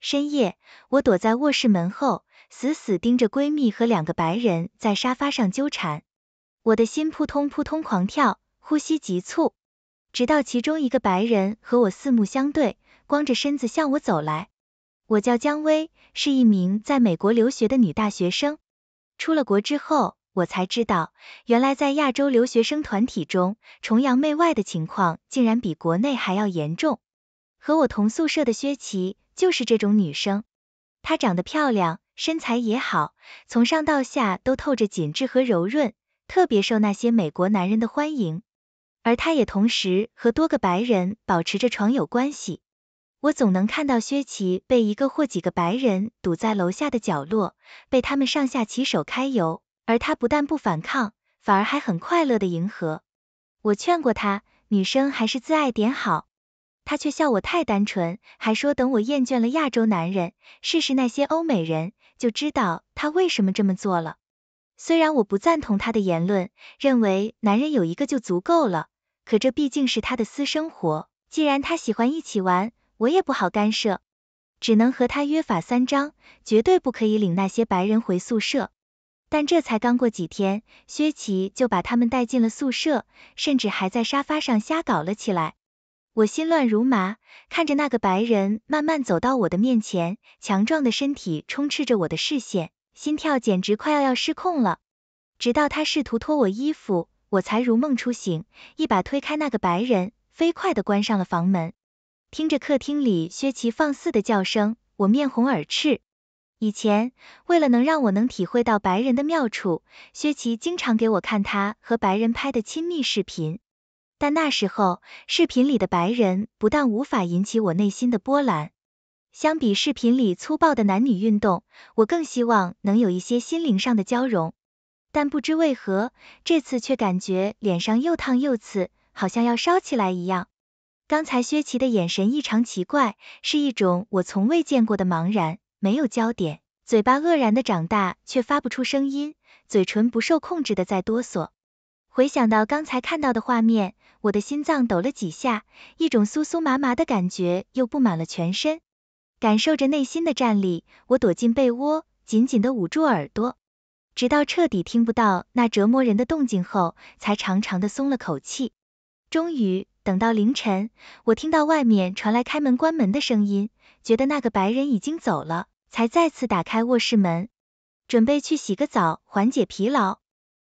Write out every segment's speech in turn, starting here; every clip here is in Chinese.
深夜，我躲在卧室门后，死死盯着闺蜜和两个白人在沙发上纠缠，我的心扑通扑通狂跳，呼吸急促。直到其中一个白人和我四目相对，光着身子向我走来。我叫姜薇，是一名在美国留学的女大学生。出了国之后，我才知道，原来在亚洲留学生团体中，崇洋媚外的情况竟然比国内还要严重。和我同宿舍的薛琪就是这种女生，她长得漂亮，身材也好，从上到下都透着紧致和柔润，特别受那些美国男人的欢迎。而她也同时和多个白人保持着床友关系，我总能看到薛琪被一个或几个白人堵在楼下的角落，被他们上下其手揩油，而她不但不反抗，反而还很快乐的迎合。我劝过她，女生还是自爱点好。他却笑我太单纯，还说等我厌倦了亚洲男人，试试那些欧美人，就知道他为什么这么做了。虽然我不赞同他的言论，认为男人有一个就足够了，可这毕竟是他的私生活，既然他喜欢一起玩，我也不好干涉，只能和他约法三章，绝对不可以领那些白人回宿舍。但这才刚过几天，薛琪就把他们带进了宿舍，甚至还在沙发上瞎搞了起来。我心乱如麻，看着那个白人慢慢走到我的面前，强壮的身体充斥着我的视线，心跳简直快要要失控了。直到他试图脱我衣服，我才如梦初醒，一把推开那个白人，飞快的关上了房门。听着客厅里薛琪放肆的叫声，我面红耳赤。以前，为了能让我能体会到白人的妙处，薛琪经常给我看他和白人拍的亲密视频。但那时候，视频里的白人不但无法引起我内心的波澜，相比视频里粗暴的男女运动，我更希望能有一些心灵上的交融。但不知为何，这次却感觉脸上又烫又刺，好像要烧起来一样。刚才薛琪的眼神异常奇怪，是一种我从未见过的茫然，没有焦点，嘴巴愕然的长大，却发不出声音，嘴唇不受控制的在哆嗦。回想到刚才看到的画面，我的心脏抖了几下，一种酥酥麻麻的感觉又布满了全身，感受着内心的战栗，我躲进被窝，紧紧地捂住耳朵，直到彻底听不到那折磨人的动静后，才长长的松了口气。终于等到凌晨，我听到外面传来开门关门的声音，觉得那个白人已经走了，才再次打开卧室门，准备去洗个澡缓解疲劳。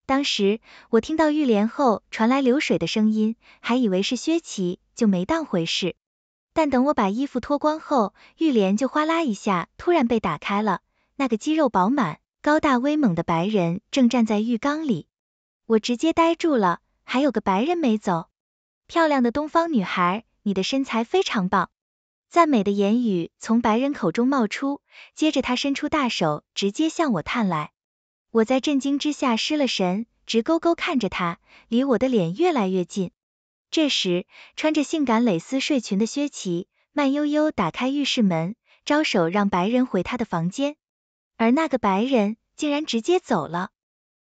当时我听到浴帘后传来流水的声音，还以为是薛琪，就没当回事。但等我把衣服脱光后，浴帘就哗啦一下突然被打开了，那个肌肉饱满、高大威猛的白人正站在浴缸里，我直接呆住了。还有个白人没走，漂亮的东方女孩，你的身材非常棒，赞美的言语从白人口中冒出，接着他伸出大手直接向我探来。我在震惊之下失了神，直勾勾看着他，离我的脸越来越近。这时，穿着性感蕾丝睡裙的薛琪慢悠悠打开浴室门，招手让白人回他的房间，而那个白人竟然直接走了。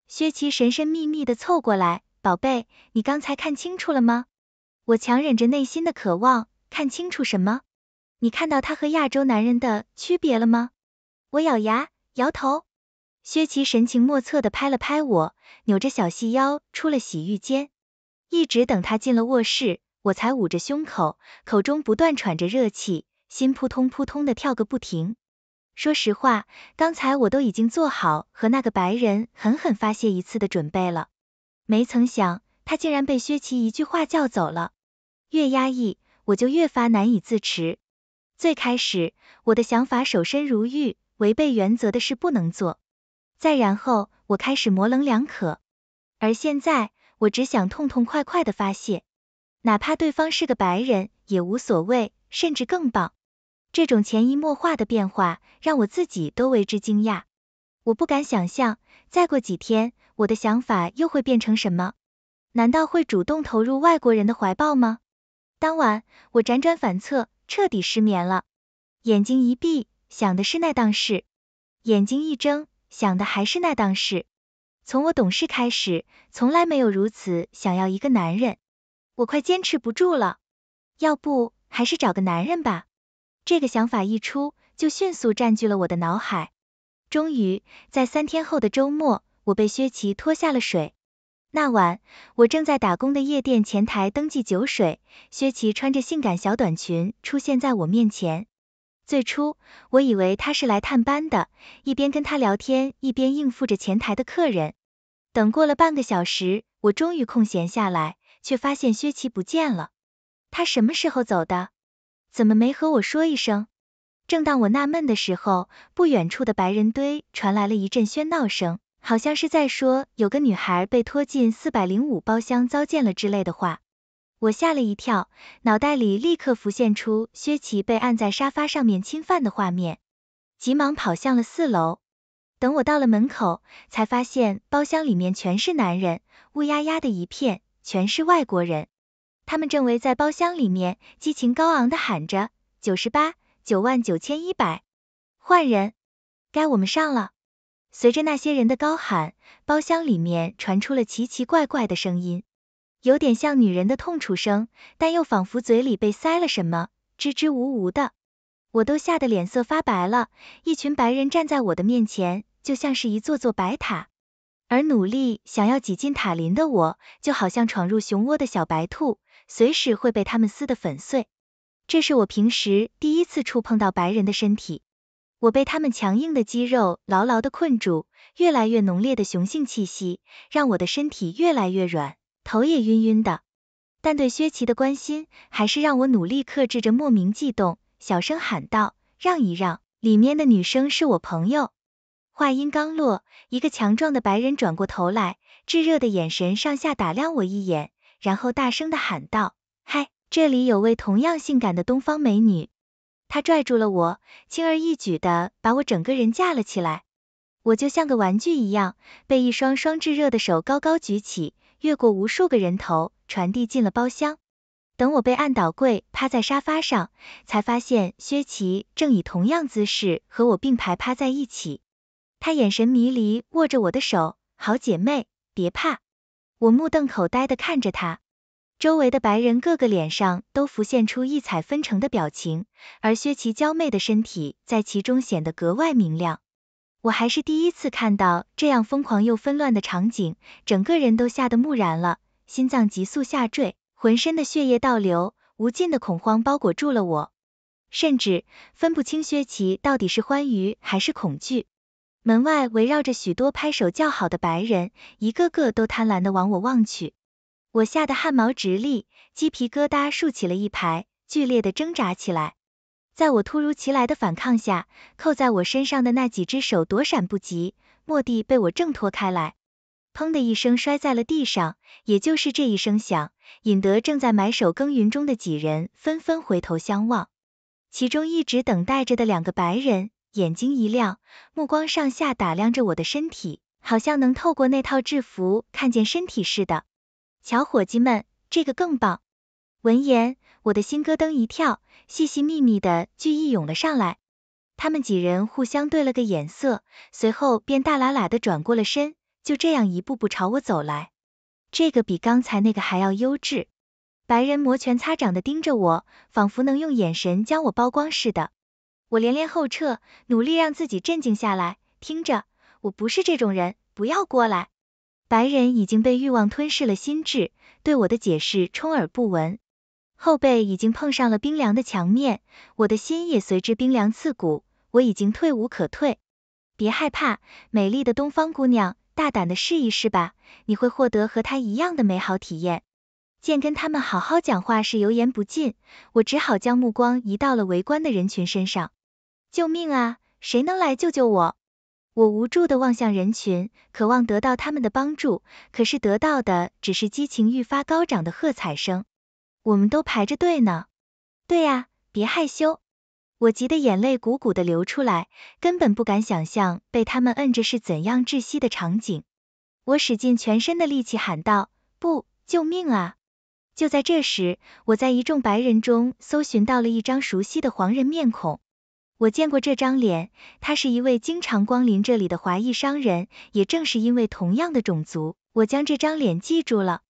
薛琪神神秘秘的凑过来：“宝贝，你刚才看清楚了吗？”我强忍着内心的渴望，看清楚什么？你看到他和亚洲男人的区别了吗？我咬牙摇头。薛琪神情莫测的拍了拍我，扭着小细腰出了洗浴间。一直等他进了卧室，我才捂着胸口，口中不断喘着热气，心扑通扑通的跳个不停。说实话，刚才我都已经做好和那个白人狠狠发泄一次的准备了，没曾想他竟然被薛琪一句话叫走了。越压抑，我就越发难以自持。最开始，我的想法守身如玉，违背原则的事不能做。再然后，我开始模棱两可，而现在，我只想痛痛快快的发泄，哪怕对方是个白人也无所谓，甚至更棒。这种潜移默化的变化，让我自己都为之惊讶。我不敢想象，再过几天，我的想法又会变成什么？难道会主动投入外国人的怀抱吗？当晚，我辗转反侧，彻底失眠了。眼睛一闭，想的是那档事；眼睛一睁。想的还是那档事，从我懂事开始，从来没有如此想要一个男人，我快坚持不住了，要不还是找个男人吧。这个想法一出，就迅速占据了我的脑海。终于，在三天后的周末，我被薛琪拖下了水。那晚，我正在打工的夜店前台登记酒水，薛琪穿着性感小短裙出现在我面前。最初我以为他是来探班的，一边跟他聊天，一边应付着前台的客人。等过了半个小时，我终于空闲下来，却发现薛琪不见了。他什么时候走的？怎么没和我说一声？正当我纳闷的时候，不远处的白人堆传来了一阵喧闹声，好像是在说有个女孩被拖进四百零五包厢糟践了之类的话。我吓了一跳，脑袋里立刻浮现出薛琪被按在沙发上面侵犯的画面，急忙跑向了四楼。等我到了门口，才发现包厢里面全是男人，乌压压的一片，全是外国人。他们正围在包厢里面，激情高昂的喊着：“九十八，九万九千一百，换人，该我们上了。”随着那些人的高喊，包厢里面传出了奇奇怪怪的声音。有点像女人的痛楚声，但又仿佛嘴里被塞了什么，支支吾吾的。我都吓得脸色发白了。一群白人站在我的面前，就像是一座座白塔，而努力想要挤进塔林的我，就好像闯入熊窝的小白兔，随时会被他们撕得粉碎。这是我平时第一次触碰到白人的身体，我被他们强硬的肌肉牢牢地困住，越来越浓烈的雄性气息，让我的身体越来越软。头也晕晕的，但对薛琪的关心还是让我努力克制着莫名悸动，小声喊道：“让一让，里面的女生是我朋友。”话音刚落，一个强壮的白人转过头来，炙热的眼神上下打量我一眼，然后大声的喊道：“嗨，这里有位同样性感的东方美女。”他拽住了我，轻而易举的把我整个人架了起来，我就像个玩具一样，被一双双炙热的手高高举起。越过无数个人头，传递进了包厢。等我被按倒跪，趴在沙发上，才发现薛琪正以同样姿势和我并排趴在一起。她眼神迷离，握着我的手，好姐妹，别怕。我目瞪口呆的看着她，周围的白人个个脸上都浮现出异彩纷呈的表情，而薛琪娇媚的身体在其中显得格外明亮。我还是第一次看到这样疯狂又纷乱的场景，整个人都吓得木然了，心脏急速下坠，浑身的血液倒流，无尽的恐慌包裹住了我，甚至分不清薛琪到底是欢愉还是恐惧。门外围绕着许多拍手叫好的白人，一个个都贪婪的往我望去，我吓得汗毛直立，鸡皮疙瘩竖起了一排，剧烈的挣扎起来。在我突如其来的反抗下，扣在我身上的那几只手躲闪不及，蓦地被我挣脱开来，砰的一声摔在了地上。也就是这一声响，引得正在埋首耕耘中的几人纷纷回头相望。其中一直等待着的两个白人眼睛一亮，目光上下打量着我的身体，好像能透过那套制服看见身体似的。小伙计们，这个更棒！闻言。我的心咯噔一跳，细细密密的惧意涌了上来。他们几人互相对了个眼色，随后便大喇喇的转过了身，就这样一步步朝我走来。这个比刚才那个还要优质。白人摩拳擦掌的盯着我，仿佛能用眼神将我曝光似的。我连连后撤，努力让自己镇静下来。听着，我不是这种人，不要过来。白人已经被欲望吞噬了心智，对我的解释充耳不闻。后背已经碰上了冰凉的墙面，我的心也随之冰凉刺骨。我已经退无可退，别害怕，美丽的东方姑娘，大胆的试一试吧，你会获得和她一样的美好体验。见跟他们好好讲话是油盐不进，我只好将目光移到了围观的人群身上。救命啊，谁能来救救我？我无助的望向人群，渴望得到他们的帮助，可是得到的只是激情愈发高涨的喝彩声。我们都排着队呢，对呀，别害羞。我急得眼泪鼓鼓的流出来，根本不敢想象被他们摁着是怎样窒息的场景。我使尽全身的力气喊道：“不，救命啊！”就在这时，我在一众白人中搜寻到了一张熟悉的黄人面孔。我见过这张脸，他是一位经常光临这里的华裔商人，也正是因为同样的种族，我将这张脸记住了。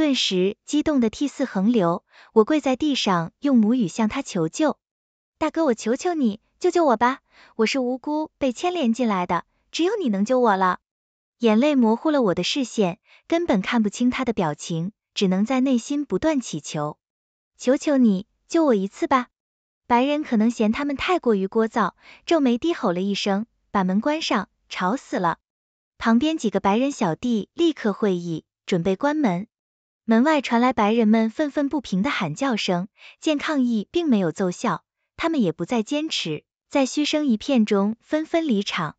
顿时激动的涕泗横流，我跪在地上用母语向他求救：“大哥，我求求你，救救我吧！我是无辜被牵连进来的，只有你能救我了。”眼泪模糊了我的视线，根本看不清他的表情，只能在内心不断祈求：“求求你，救我一次吧！”白人可能嫌他们太过于聒噪，皱眉低吼了一声，把门关上，吵死了。旁边几个白人小弟立刻会意，准备关门。门外传来白人们愤愤不平的喊叫声，见抗议并没有奏效，他们也不再坚持，在嘘声一片中纷纷离场。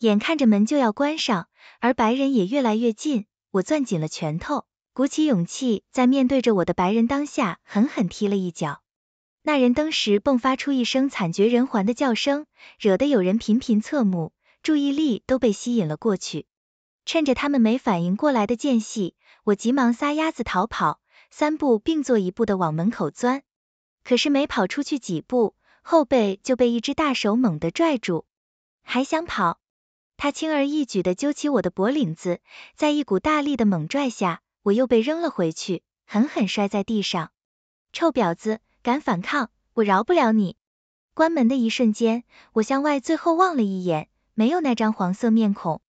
眼看着门就要关上，而白人也越来越近，我攥紧了拳头，鼓起勇气，在面对着我的白人当下，狠狠踢了一脚。那人当时迸发出一声惨绝人寰的叫声，惹得有人频频侧目，注意力都被吸引了过去。趁着他们没反应过来的间隙。我急忙撒丫子逃跑，三步并作一步的往门口钻。可是没跑出去几步，后背就被一只大手猛地拽住，还想跑，他轻而易举的揪起我的脖领子，在一股大力的猛拽下，我又被扔了回去，狠狠摔在地上。臭婊子，敢反抗，我饶不了你！关门的一瞬间，我向外最后望了一眼，没有那张黄色面孔，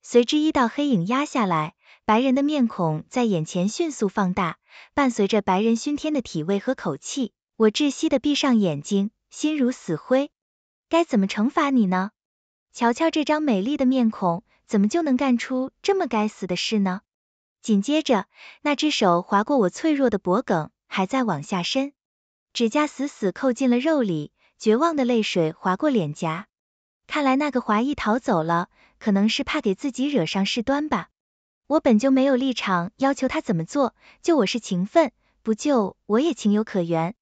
随之一道黑影压下来。白人的面孔在眼前迅速放大，伴随着白人熏天的体味和口气，我窒息的闭上眼睛，心如死灰。该怎么惩罚你呢？瞧瞧这张美丽的面孔，怎么就能干出这么该死的事呢？紧接着，那只手划过我脆弱的脖颈，还在往下伸，指甲死死扣进了肉里，绝望的泪水划过脸颊。看来那个华裔逃走了，可能是怕给自己惹上事端吧。我本就没有立场要求他怎么做，救我是情分，不救我也情有可原。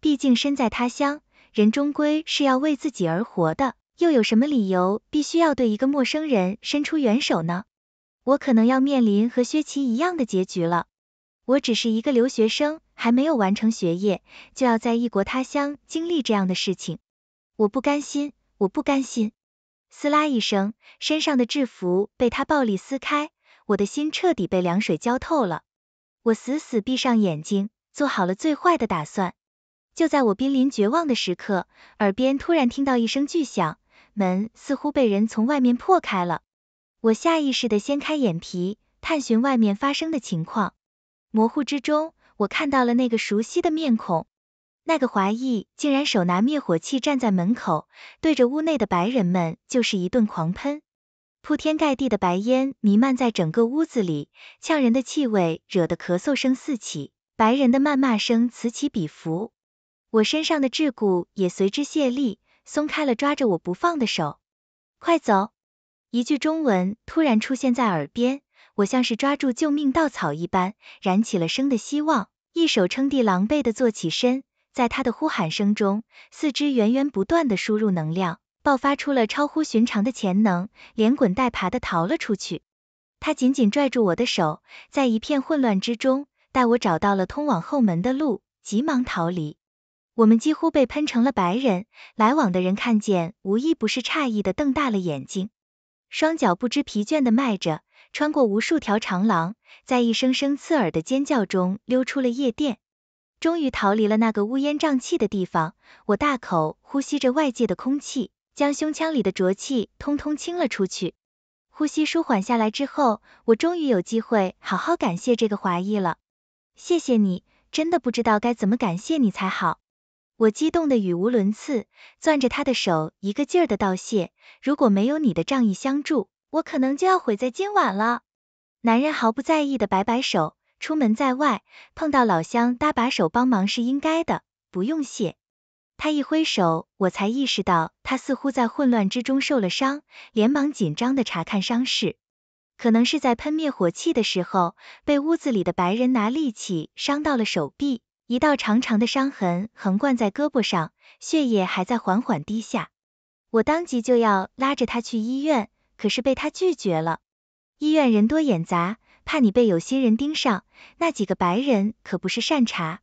毕竟身在他乡，人终归是要为自己而活的，又有什么理由必须要对一个陌生人伸出援手呢？我可能要面临和薛琪一样的结局了。我只是一个留学生，还没有完成学业，就要在异国他乡经历这样的事情，我不甘心，我不甘心！撕拉一声，身上的制服被他暴力撕开。我的心彻底被凉水浇透了，我死死闭上眼睛，做好了最坏的打算。就在我濒临绝望的时刻，耳边突然听到一声巨响，门似乎被人从外面破开了。我下意识地掀开眼皮，探寻外面发生的情况。模糊之中，我看到了那个熟悉的面孔，那个华裔竟然手拿灭火器站在门口，对着屋内的白人们就是一顿狂喷。铺天盖地的白烟弥漫在整个屋子里，呛人的气味惹得咳嗽声四起，白人的谩骂声此起彼伏。我身上的桎梏也随之卸力，松开了抓着我不放的手。快走！一句中文突然出现在耳边，我像是抓住救命稻草一般，燃起了生的希望，一手撑地，狼狈地坐起身，在他的呼喊声中，四肢源源不断地输入能量。爆发出了超乎寻常的潜能，连滚带爬的逃了出去。他紧紧拽住我的手，在一片混乱之中，带我找到了通往后门的路，急忙逃离。我们几乎被喷成了白人，来往的人看见，无一不是诧异的瞪大了眼睛。双脚不知疲倦的迈着，穿过无数条长廊，在一声声刺耳的尖叫中溜出了夜店，终于逃离了那个乌烟瘴气的地方。我大口呼吸着外界的空气。将胸腔里的浊气通通清了出去，呼吸舒缓下来之后，我终于有机会好好感谢这个华裔了。谢谢你，真的不知道该怎么感谢你才好。我激动的语无伦次，攥着他的手一个劲儿的道谢。如果没有你的仗义相助，我可能就要毁在今晚了。男人毫不在意的摆摆手，出门在外，碰到老乡搭把手帮忙是应该的，不用谢。他一挥手，我才意识到他似乎在混乱之中受了伤，连忙紧张地查看伤势，可能是在喷灭火器的时候，被屋子里的白人拿利器伤到了手臂，一道长长的伤痕横贯在胳膊上，血液还在缓缓滴下。我当即就要拉着他去医院，可是被他拒绝了，医院人多眼杂，怕你被有心人盯上，那几个白人可不是善茬。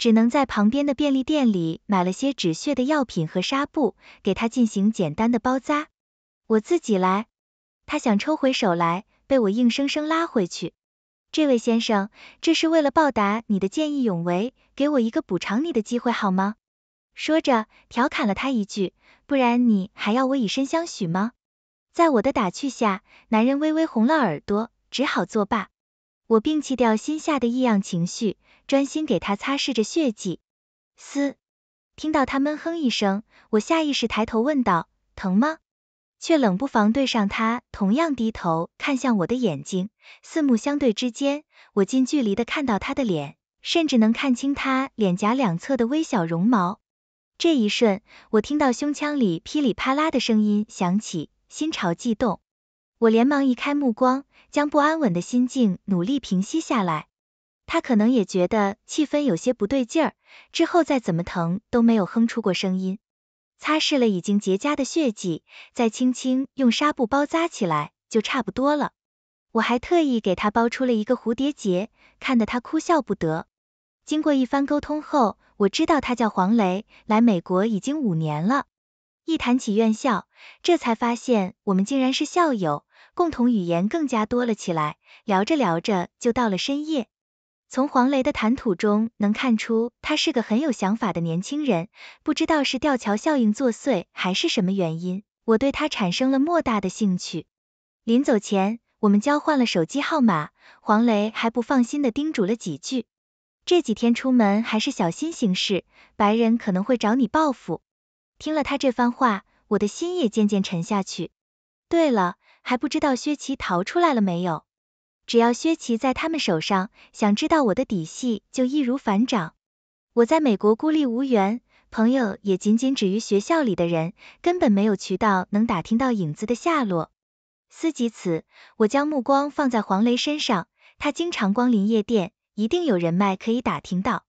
只能在旁边的便利店里买了些止血的药品和纱布，给他进行简单的包扎。我自己来。他想抽回手来，被我硬生生拉回去。这位先生，这是为了报答你的见义勇为，给我一个补偿你的机会好吗？说着，调侃了他一句，不然你还要我以身相许吗？在我的打趣下，男人微微红了耳朵，只好作罢。我摒弃掉心下的异样情绪。专心给他擦拭着血迹，嘶，听到他闷哼一声，我下意识抬头问道：“疼吗？”却冷不防对上他同样低头看向我的眼睛，四目相对之间，我近距离的看到他的脸，甚至能看清他脸颊两侧的微小绒毛。这一瞬，我听到胸腔里噼里啪啦的声音响起，心潮悸动，我连忙移开目光，将不安稳的心境努力平息下来。他可能也觉得气氛有些不对劲儿，之后再怎么疼都没有哼出过声音。擦拭了已经结痂的血迹，再轻轻用纱布包扎起来就差不多了。我还特意给他包出了一个蝴蝶结，看得他哭笑不得。经过一番沟通后，我知道他叫黄雷，来美国已经五年了。一谈起院校，这才发现我们竟然是校友，共同语言更加多了起来。聊着聊着就到了深夜。从黄雷的谈吐中能看出，他是个很有想法的年轻人。不知道是吊桥效应作祟，还是什么原因，我对他产生了莫大的兴趣。临走前，我们交换了手机号码，黄雷还不放心的叮嘱了几句：这几天出门还是小心行事，白人可能会找你报复。听了他这番话，我的心也渐渐沉下去。对了，还不知道薛琪逃出来了没有？只要薛奇在他们手上，想知道我的底细就易如反掌。我在美国孤立无援，朋友也仅仅止于学校里的人，根本没有渠道能打听到影子的下落。思及此，我将目光放在黄雷身上，他经常光临夜店，一定有人脉可以打听到。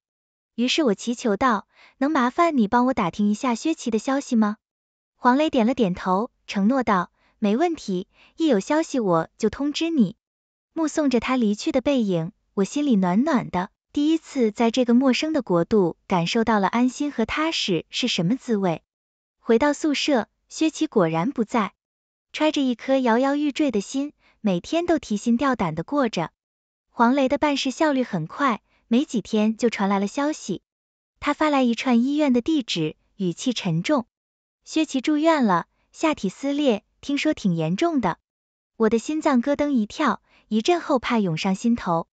于是我祈求道：“能麻烦你帮我打听一下薛奇的消息吗？”黄雷点了点头，承诺道：“没问题，一有消息我就通知你。”目送着他离去的背影，我心里暖暖的。第一次在这个陌生的国度，感受到了安心和踏实是什么滋味。回到宿舍，薛琪果然不在，揣着一颗摇摇欲坠的心，每天都提心吊胆的过着。黄雷的办事效率很快，没几天就传来了消息。他发来一串医院的地址，语气沉重。薛琪住院了，下体撕裂，听说挺严重的。我的心脏咯噔一跳。一阵后怕涌上心头，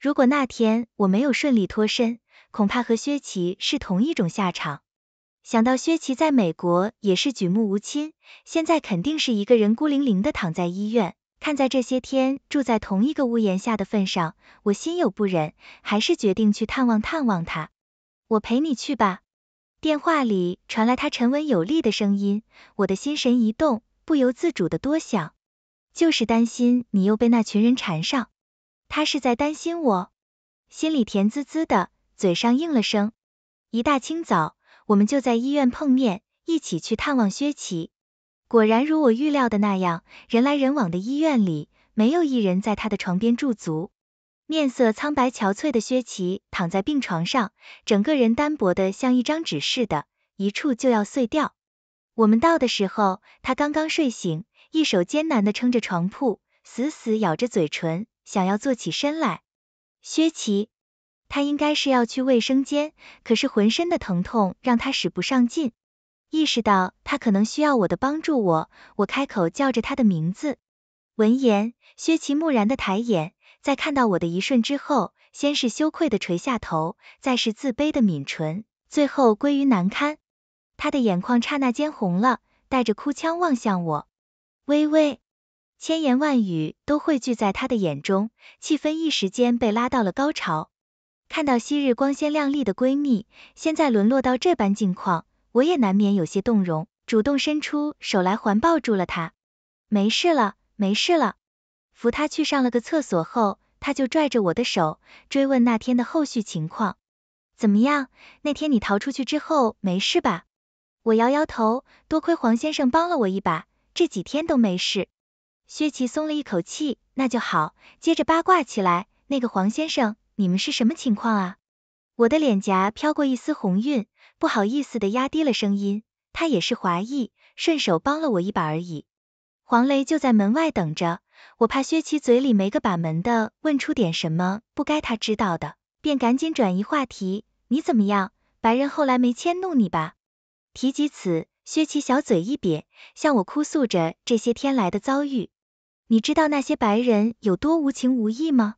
如果那天我没有顺利脱身，恐怕和薛琪是同一种下场。想到薛琪在美国也是举目无亲，现在肯定是一个人孤零零的躺在医院。看在这些天住在同一个屋檐下的份上，我心有不忍，还是决定去探望探望他。我陪你去吧。电话里传来他沉稳有力的声音，我的心神一动，不由自主的多想。就是担心你又被那群人缠上，他是在担心我，心里甜滋滋的，嘴上应了声。一大清早，我们就在医院碰面，一起去探望薛奇。果然如我预料的那样，人来人往的医院里，没有一人在他的床边驻足。面色苍白憔悴的薛奇躺在病床上，整个人单薄的像一张纸似的，一触就要碎掉。我们到的时候，他刚刚睡醒。一手艰难地撑着床铺，死死咬着嘴唇，想要坐起身来。薛奇，他应该是要去卫生间，可是浑身的疼痛让他使不上劲。意识到他可能需要我的帮助，我，我开口叫着他的名字。闻言，薛奇木然的抬眼，在看到我的一瞬之后，先是羞愧的垂下头，再是自卑的抿唇，最后归于难堪。他的眼眶刹那间红了，带着哭腔望向我。微微，千言万语都汇聚在他的眼中，气氛一时间被拉到了高潮。看到昔日光鲜亮丽的闺蜜，现在沦落到这般境况，我也难免有些动容，主动伸出手来环抱住了她。没事了，没事了。扶她去上了个厕所后，她就拽着我的手，追问那天的后续情况。怎么样？那天你逃出去之后没事吧？我摇摇头，多亏黄先生帮了我一把。这几天都没事，薛琪松了一口气，那就好。接着八卦起来，那个黄先生，你们是什么情况啊？我的脸颊飘过一丝红晕，不好意思的压低了声音，他也是华裔，顺手帮了我一把而已。黄雷就在门外等着，我怕薛琪嘴里没个把门的，问出点什么不该他知道的，便赶紧转移话题。你怎么样？白人后来没迁怒你吧？提及此。薛琪小嘴一瘪，向我哭诉着这些天来的遭遇。你知道那些白人有多无情无义吗？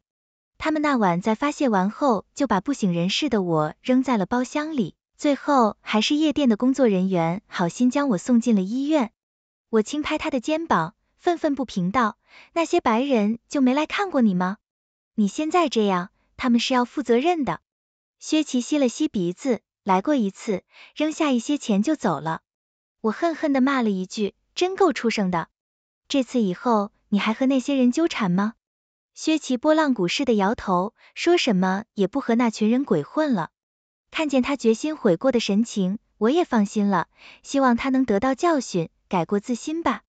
他们那晚在发泄完后，就把不省人事的我扔在了包厢里，最后还是夜店的工作人员好心将我送进了医院。我轻拍他的肩膀，愤愤不平道：“那些白人就没来看过你吗？你现在这样，他们是要负责任的。”薛琪吸了吸鼻子，来过一次，扔下一些钱就走了。我恨恨地骂了一句，真够畜生的！这次以后，你还和那些人纠缠吗？薛琪波浪鼓似的摇头，说什么也不和那群人鬼混了。看见他决心悔过的神情，我也放心了，希望他能得到教训，改过自新吧。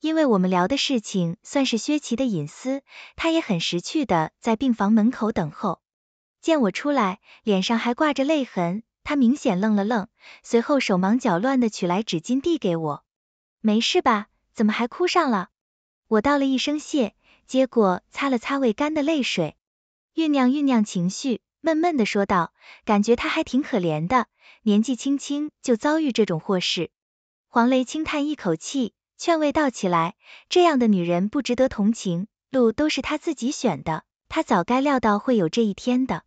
因为我们聊的事情算是薛琪的隐私，他也很识趣的在病房门口等候。见我出来，脸上还挂着泪痕。他明显愣了愣，随后手忙脚乱地取来纸巾递给我，没事吧？怎么还哭上了？我道了一声谢，接过擦了擦未干的泪水，酝酿酝酿情绪，闷闷的说道，感觉他还挺可怜的，年纪轻轻就遭遇这种祸事。黄雷轻叹一口气，劝慰道起来，这样的女人不值得同情，路都是她自己选的，她早该料到会有这一天的。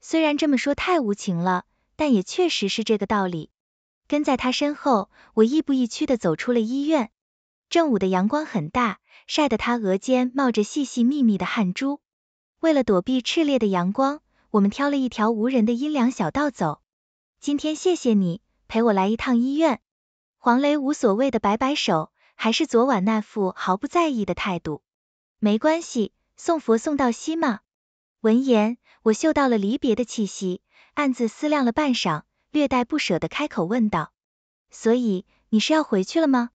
虽然这么说太无情了。但也确实是这个道理。跟在他身后，我亦步亦趋地走出了医院。正午的阳光很大，晒得他额间冒着细细密密的汗珠。为了躲避炽烈的阳光，我们挑了一条无人的阴凉小道走。今天谢谢你陪我来一趟医院。黄雷无所谓的摆摆手，还是昨晚那副毫不在意的态度。没关系，送佛送到西嘛。闻言，我嗅到了离别的气息。暗自思量了半晌，略带不舍的开口问道：“所以你是要回去了吗？”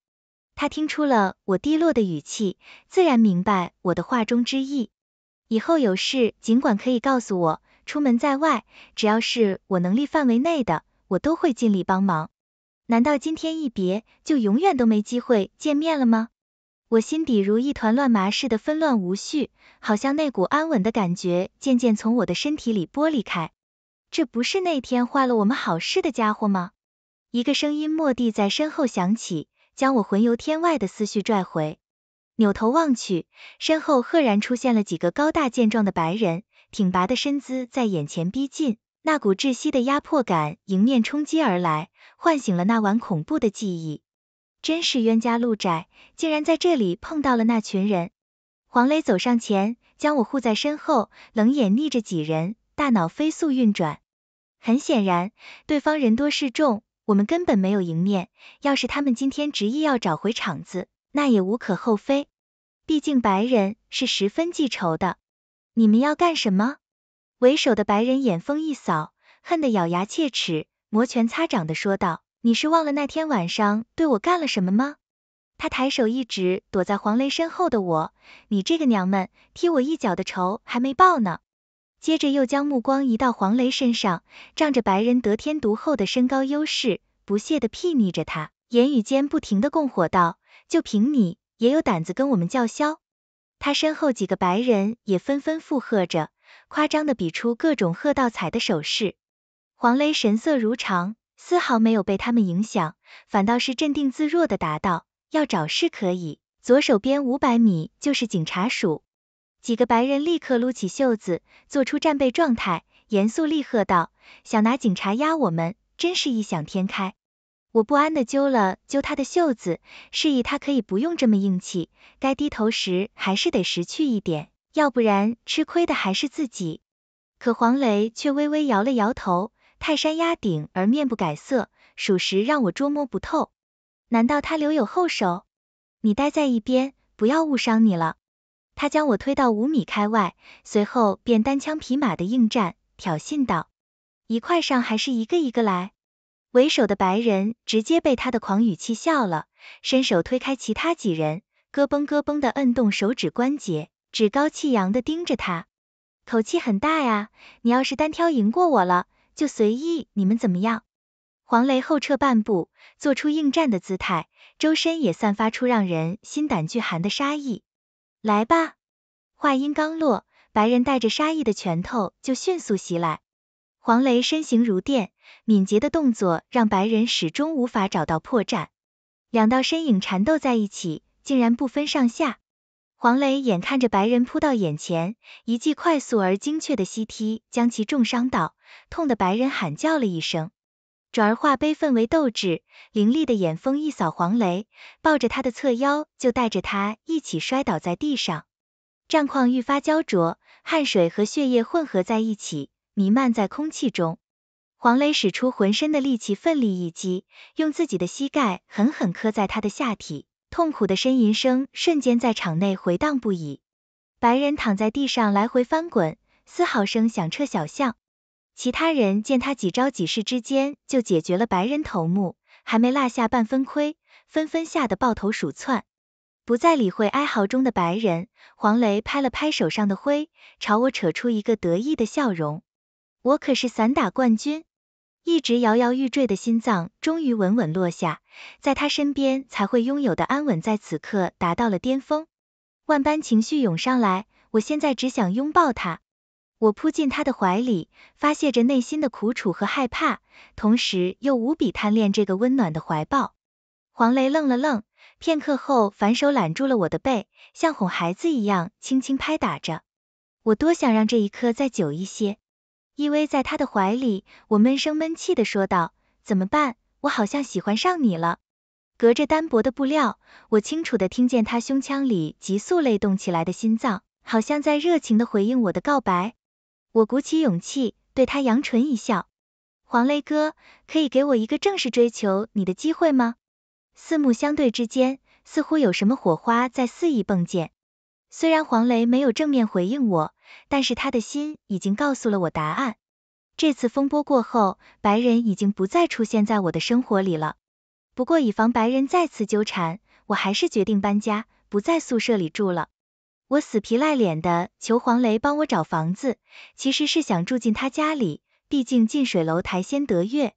他听出了我低落的语气，自然明白我的话中之意。以后有事尽管可以告诉我，出门在外，只要是我能力范围内的，我都会尽力帮忙。难道今天一别，就永远都没机会见面了吗？我心底如一团乱麻似的纷乱无序，好像那股安稳的感觉渐渐从我的身体里剥离开。这不是那天坏了我们好事的家伙吗？一个声音蓦地在身后响起，将我魂游天外的思绪拽回。扭头望去，身后赫然出现了几个高大健壮的白人，挺拔的身姿在眼前逼近，那股窒息的压迫感迎面冲击而来，唤醒了那晚恐怖的记忆。真是冤家路窄，竟然在这里碰到了那群人。黄磊走上前，将我护在身后，冷眼睨着几人。大脑飞速运转，很显然，对方人多势众，我们根本没有赢面。要是他们今天执意要找回场子，那也无可厚非。毕竟白人是十分记仇的。你们要干什么？为首的白人眼风一扫，恨得咬牙切齿，摩拳擦掌的说道：“你是忘了那天晚上对我干了什么吗？”他抬手一指躲在黄雷身后的我，你这个娘们，踢我一脚的仇还没报呢。接着又将目光移到黄雷身上，仗着白人得天独厚的身高优势，不屑地睥睨着他，言语间不停地供火道：“就凭你，也有胆子跟我们叫嚣？”他身后几个白人也纷纷附和着，夸张的比出各种喝倒彩的手势。黄雷神色如常，丝毫没有被他们影响，反倒是镇定自若地答道：“要找事可以，左手边五百米就是警察署。”几个白人立刻撸起袖子，做出战备状态，严肃厉喝道：“想拿警察压我们，真是异想天开。”我不安的揪了揪他的袖子，示意他可以不用这么硬气，该低头时还是得识趣一点，要不然吃亏的还是自己。可黄雷却微微摇了摇头，泰山压顶而面不改色，属实让我捉摸不透。难道他留有后手？你待在一边，不要误伤你了。他将我推到五米开外，随后便单枪匹马的应战，挑衅道：“一块上还是一个一个来？”为首的白人直接被他的狂语气笑了，伸手推开其他几人，咯嘣咯嘣的摁动手指关节，趾高气扬的盯着他，口气很大呀！你要是单挑赢过我了，就随意你们怎么样？黄雷后撤半步，做出应战的姿态，周身也散发出让人心胆俱寒的杀意。来吧！话音刚落，白人带着杀意的拳头就迅速袭来。黄雷身形如电，敏捷的动作让白人始终无法找到破绽。两道身影缠斗在一起，竟然不分上下。黄雷眼看着白人扑到眼前，一记快速而精确的膝踢将其重伤倒，痛的白人喊叫了一声。转而化悲愤为斗志，凌厉的眼锋一扫黄雷，抱着他的侧腰就带着他一起摔倒在地上。战况愈发焦灼，汗水和血液混合在一起，弥漫在空气中。黄雷使出浑身的力气奋力一击，用自己的膝盖狠狠磕在他的下体，痛苦的呻吟声瞬间在场内回荡不已。白人躺在地上来回翻滚，嘶嚎声响彻小巷。其他人见他几招几式之间就解决了白人头目，还没落下半分亏，纷纷吓得抱头鼠窜，不再理会哀嚎中的白人。黄雷拍了拍手上的灰，朝我扯出一个得意的笑容。我可是散打冠军，一直摇摇欲坠的心脏终于稳稳落下，在他身边才会拥有的安稳，在此刻达到了巅峰。万般情绪涌上来，我现在只想拥抱他。我扑进他的怀里，发泄着内心的苦楚和害怕，同时又无比贪恋这个温暖的怀抱。黄雷愣了愣，片刻后反手揽住了我的背，像哄孩子一样轻轻拍打着。我多想让这一刻再久一些，依偎在他的怀里，我闷声闷气的说道：“怎么办？我好像喜欢上你了。”隔着单薄的布料，我清楚的听见他胸腔里急速擂动起来的心脏，好像在热情的回应我的告白。我鼓起勇气，对他扬唇一笑。黄雷哥，可以给我一个正式追求你的机会吗？四目相对之间，似乎有什么火花在肆意迸溅。虽然黄雷没有正面回应我，但是他的心已经告诉了我答案。这次风波过后，白人已经不再出现在我的生活里了。不过以防白人再次纠缠，我还是决定搬家，不在宿舍里住了。我死皮赖脸的求黄雷帮我找房子，其实是想住进他家里，毕竟近水楼台先得月。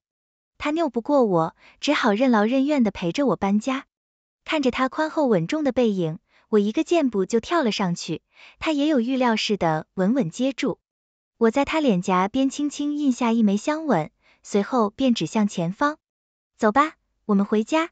他拗不过我，只好任劳任怨的陪着我搬家。看着他宽厚稳重的背影，我一个箭步就跳了上去，他也有预料似的稳稳接住。我在他脸颊边轻轻印下一枚香吻，随后便指向前方，走吧，我们回家。